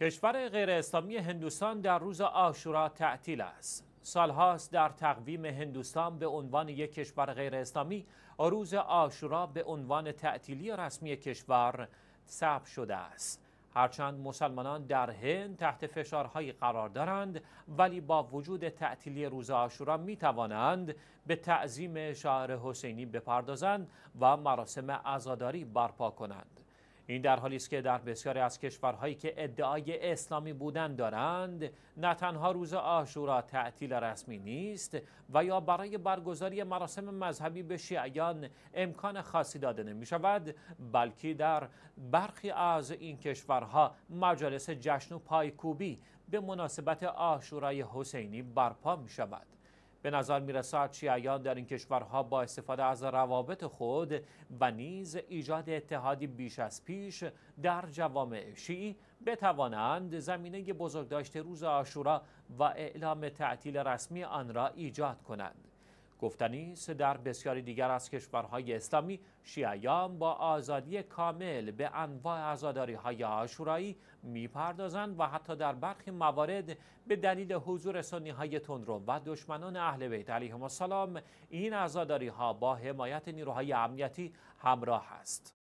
کشور غیر اسلامی هندوستان در روز آشورا تعطیل است. سالهاست در تقویم هندوستان به عنوان یک کشور غیر اسلامی روز آشورا به عنوان تعطیلی رسمی کشور ثبت شده است. هرچند مسلمانان در هند تحت فشارهایی قرار دارند ولی با وجود تعطیلی روز آشورا می توانند به تعظیم شاعر حسینی بپردازند و مراسم عزاداری برپا کنند. این در حالی است که در بسیاری از کشورهایی که ادعای اسلامی بودن دارند نه تنها روز آشورا تعطیل رسمی نیست و یا برای برگزاری مراسم مذهبی به شیعیان امکان خاصی داده نمی شود بلکه در برخی از این کشورها مجالس جشن و پایکوبی به مناسبت آشورای حسینی برپا می شود به نظر میرسد شیعیان در این کشورها با استفاده از روابط خود و نیز ایجاد اتحادی بیش از پیش در جوامع شیعی بتوانند زمینه بزرگداشت روز آشورا و اعلام تعطیل رسمی آن را ایجاد کنند. گفتنی است در بسیاری دیگر از کشورهای اسلامی شیعیان با آزادی کامل به انواع عزاداری های آشورایی میپردازند و حتی در برخی موارد به دلیل حضور سنی های تندرو و دشمنان اهل بیت علیهم السلام این عزاداری ها با حمایت نیروهای امنیتی همراه است.